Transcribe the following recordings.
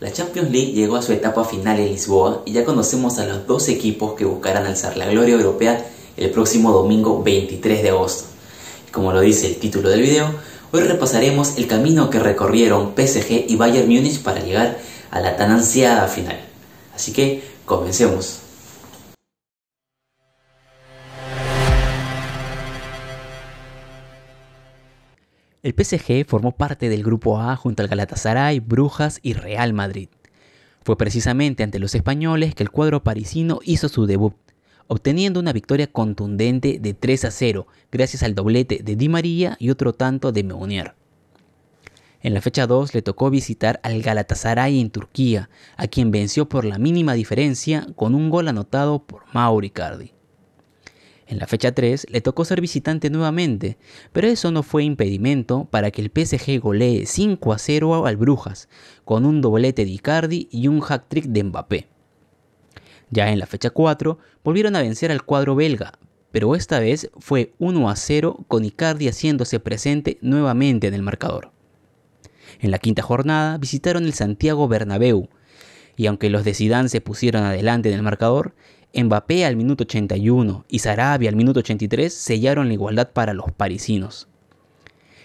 La Champions League llegó a su etapa final en Lisboa y ya conocemos a los dos equipos que buscarán alzar la gloria europea el próximo domingo 23 de agosto. Como lo dice el título del video, hoy repasaremos el camino que recorrieron PSG y Bayern Múnich para llegar a la tan ansiada final. Así que comencemos. El PSG formó parte del Grupo A junto al Galatasaray, Brujas y Real Madrid. Fue precisamente ante los españoles que el cuadro parisino hizo su debut, obteniendo una victoria contundente de 3 a 0 gracias al doblete de Di María y otro tanto de Meunier. En la fecha 2 le tocó visitar al Galatasaray en Turquía, a quien venció por la mínima diferencia con un gol anotado por Mauricardi. En la fecha 3 le tocó ser visitante nuevamente, pero eso no fue impedimento para que el PSG golee 5 a 0 al Brujas, con un doblete de Icardi y un hat-trick de Mbappé. Ya en la fecha 4 volvieron a vencer al cuadro belga, pero esta vez fue 1 a 0 con Icardi haciéndose presente nuevamente en el marcador. En la quinta jornada visitaron el Santiago Bernabéu, y aunque los de Zidane se pusieron adelante en el marcador, Mbappé al minuto 81 y Sarabia al minuto 83 sellaron la igualdad para los parisinos.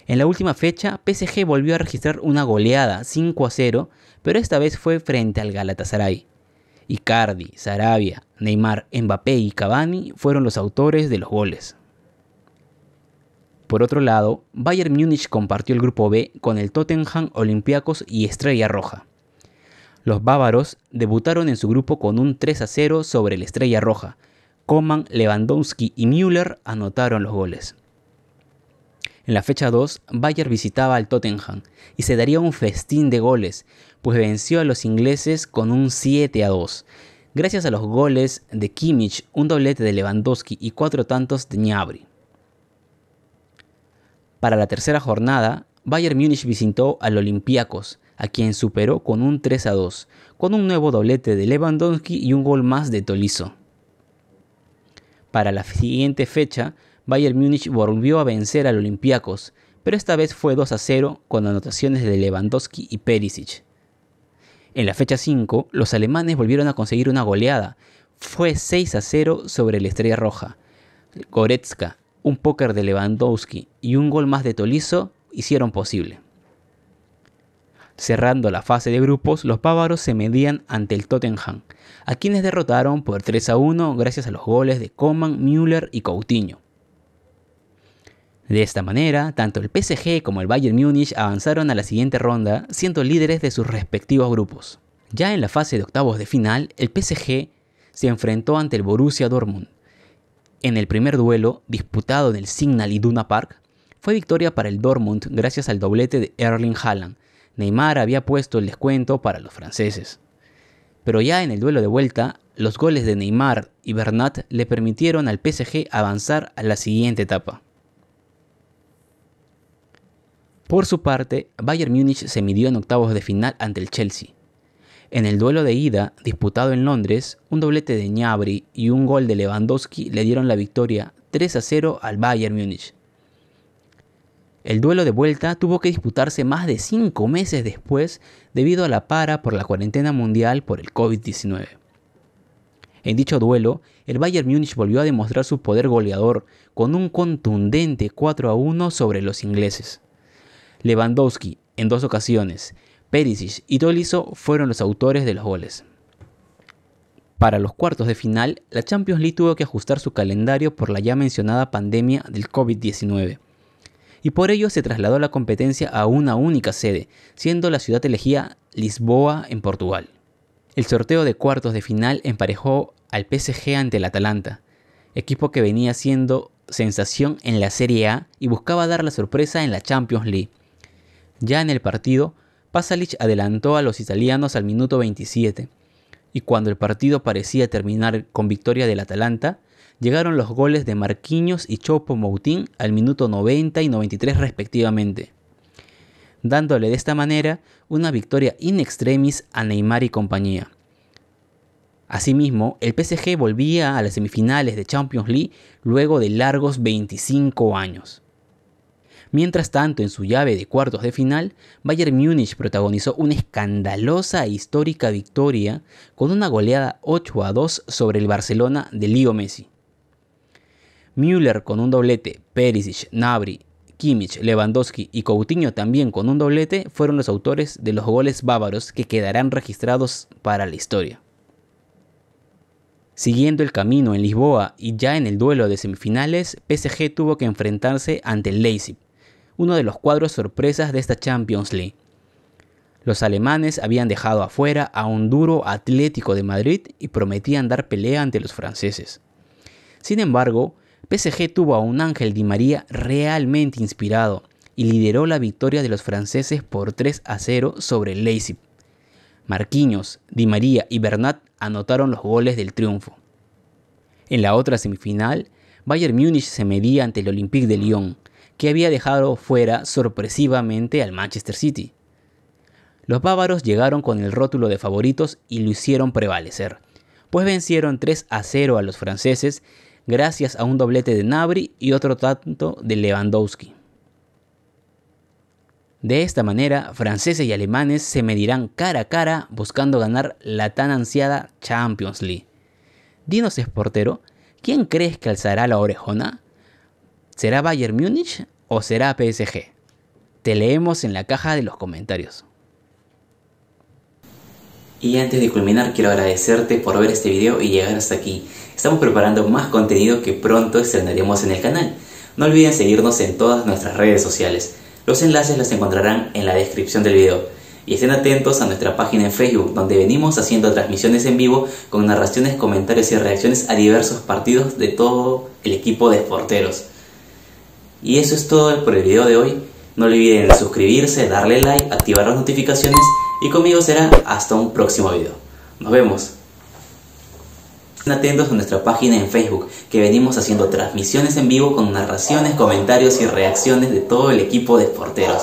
En la última fecha, PSG volvió a registrar una goleada 5 a 0, pero esta vez fue frente al Galatasaray. Icardi, Sarabia, Neymar, Mbappé y Cavani fueron los autores de los goles. Por otro lado, Bayern Múnich compartió el grupo B con el Tottenham, Olympiacos y Estrella Roja. Los bávaros debutaron en su grupo con un 3 a 0 sobre la Estrella Roja. Coman, Lewandowski y Müller anotaron los goles. En la fecha 2, Bayern visitaba al Tottenham y se daría un festín de goles, pues venció a los ingleses con un 7 a 2. Gracias a los goles de Kimmich, un doblete de Lewandowski y cuatro tantos de Gnabry. Para la tercera jornada, Bayern Múnich visitó al Olympiacos, a quien superó con un 3 a 2, con un nuevo doblete de Lewandowski y un gol más de toliso Para la siguiente fecha, Bayern Múnich volvió a vencer al Olympiacos, pero esta vez fue 2 a 0 con anotaciones de Lewandowski y Perisic. En la fecha 5, los alemanes volvieron a conseguir una goleada. Fue 6 a 0 sobre la Estrella Roja. Goretzka, un póker de Lewandowski y un gol más de toliso hicieron posible. Cerrando la fase de grupos, los bávaros se medían ante el Tottenham, a quienes derrotaron por 3 a 1 gracias a los goles de Coman, Müller y Coutinho. De esta manera, tanto el PSG como el Bayern Múnich avanzaron a la siguiente ronda, siendo líderes de sus respectivos grupos. Ya en la fase de octavos de final, el PSG se enfrentó ante el Borussia Dortmund. En el primer duelo, disputado en el Signal Iduna Park, fue victoria para el Dortmund gracias al doblete de Erling Haaland, Neymar había puesto el descuento para los franceses. Pero ya en el duelo de vuelta, los goles de Neymar y Bernat le permitieron al PSG avanzar a la siguiente etapa. Por su parte, Bayern Múnich se midió en octavos de final ante el Chelsea. En el duelo de ida, disputado en Londres, un doblete de Gnabry y un gol de Lewandowski le dieron la victoria 3 a 0 al Bayern Múnich. El duelo de vuelta tuvo que disputarse más de cinco meses después debido a la para por la cuarentena mundial por el COVID-19. En dicho duelo, el Bayern Múnich volvió a demostrar su poder goleador con un contundente 4 a 1 sobre los ingleses. Lewandowski, en dos ocasiones, Perisic y Doliso fueron los autores de los goles. Para los cuartos de final, la Champions League tuvo que ajustar su calendario por la ya mencionada pandemia del COVID-19 y por ello se trasladó la competencia a una única sede, siendo la ciudad elegida Lisboa en Portugal. El sorteo de cuartos de final emparejó al PSG ante el Atalanta, equipo que venía siendo sensación en la Serie A y buscaba dar la sorpresa en la Champions League. Ya en el partido, Pasalic adelantó a los italianos al minuto 27, y cuando el partido parecía terminar con victoria del Atalanta, llegaron los goles de Marquinhos y Chopo Moutín al minuto 90 y 93 respectivamente, dándole de esta manera una victoria in extremis a Neymar y compañía. Asimismo, el PSG volvía a las semifinales de Champions League luego de largos 25 años. Mientras tanto, en su llave de cuartos de final, Bayern Múnich protagonizó una escandalosa e histórica victoria con una goleada 8 a 2 sobre el Barcelona de Leo Messi. Müller con un doblete, Perisic, Nabri, Kimmich, Lewandowski y Coutinho también con un doblete fueron los autores de los goles bávaros que quedarán registrados para la historia. Siguiendo el camino en Lisboa y ya en el duelo de semifinales, PSG tuvo que enfrentarse ante el Leipzig, uno de los cuadros sorpresas de esta Champions League. Los alemanes habían dejado afuera a un duro Atlético de Madrid y prometían dar pelea ante los franceses. Sin embargo, PSG tuvo a un Ángel Di María realmente inspirado y lideró la victoria de los franceses por 3 a 0 sobre el Leipzig. Marquinhos, Di María y Bernat anotaron los goles del triunfo. En la otra semifinal, Bayern Múnich se medía ante el Olympique de Lyon, que había dejado fuera sorpresivamente al Manchester City. Los bávaros llegaron con el rótulo de favoritos y lo hicieron prevalecer, pues vencieron 3 a 0 a los franceses gracias a un doblete de Nabri y otro tanto de Lewandowski. De esta manera, franceses y alemanes se medirán cara a cara buscando ganar la tan ansiada Champions League. Dinos, portero, ¿quién crees que alzará la orejona? ¿Será Bayern Múnich o será PSG? Te leemos en la caja de los comentarios. Y antes de culminar quiero agradecerte por ver este video y llegar hasta aquí. Estamos preparando más contenido que pronto estrenaremos en el canal. No olviden seguirnos en todas nuestras redes sociales. Los enlaces los encontrarán en la descripción del video. Y estén atentos a nuestra página en Facebook, donde venimos haciendo transmisiones en vivo con narraciones, comentarios y reacciones a diversos partidos de todo el equipo de esporteros. Y eso es todo por el video de hoy. No olviden suscribirse, darle like, activar las notificaciones y conmigo será hasta un próximo video. Nos vemos. Estén atentos a nuestra página en Facebook, que venimos haciendo transmisiones en vivo con narraciones, comentarios y reacciones de todo el equipo de porteros.